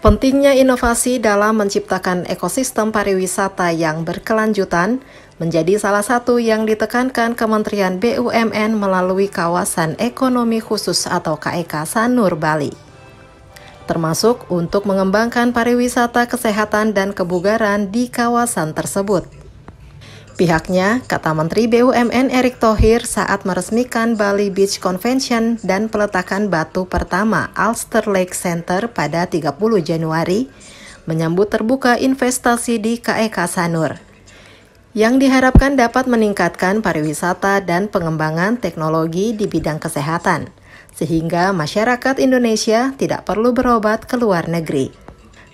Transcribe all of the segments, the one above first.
Pentingnya inovasi dalam menciptakan ekosistem pariwisata yang berkelanjutan menjadi salah satu yang ditekankan Kementerian BUMN melalui kawasan ekonomi khusus atau KEK e Sanur Bali. Termasuk untuk mengembangkan pariwisata kesehatan dan kebugaran di kawasan tersebut. Pihaknya, kata Menteri BUMN Erick Thohir saat meresmikan Bali Beach Convention dan peletakan batu pertama Alster Lake Center pada 30 Januari, menyambut terbuka investasi di KEK Sanur. Yang diharapkan dapat meningkatkan pariwisata dan pengembangan teknologi di bidang kesehatan, sehingga masyarakat Indonesia tidak perlu berobat ke luar negeri.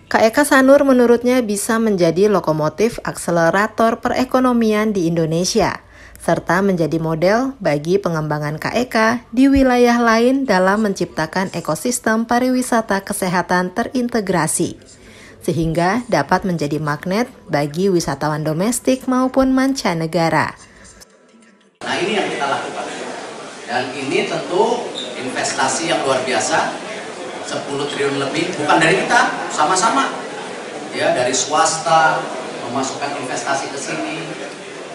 KEK Sanur menurutnya bisa menjadi lokomotif akselerator perekonomian di Indonesia, serta menjadi model bagi pengembangan KEK di wilayah lain dalam menciptakan ekosistem pariwisata kesehatan terintegrasi, sehingga dapat menjadi magnet bagi wisatawan domestik maupun mancanegara. Nah ini yang kita lakukan. Dan ini tentu investasi yang luar biasa 10 triliun lebih bukan dari kita sama-sama ya dari swasta memasukkan investasi ke sini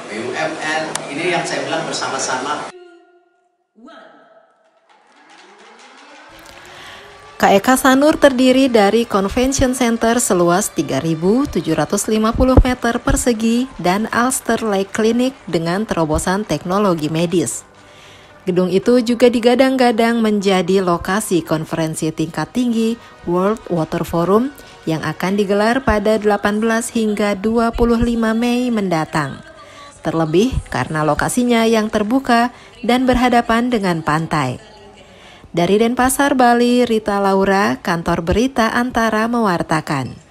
BUMN ini yang saya bilang bersama-sama KEK Sanur terdiri dari Convention Center seluas 3.750 meter persegi dan Alster Lake Clinic dengan terobosan teknologi medis. Gedung itu juga digadang-gadang menjadi lokasi konferensi tingkat tinggi World Water Forum yang akan digelar pada 18 hingga 25 Mei mendatang. Terlebih karena lokasinya yang terbuka dan berhadapan dengan pantai. Dari Denpasar, Bali, Rita Laura, kantor berita Antara mewartakan.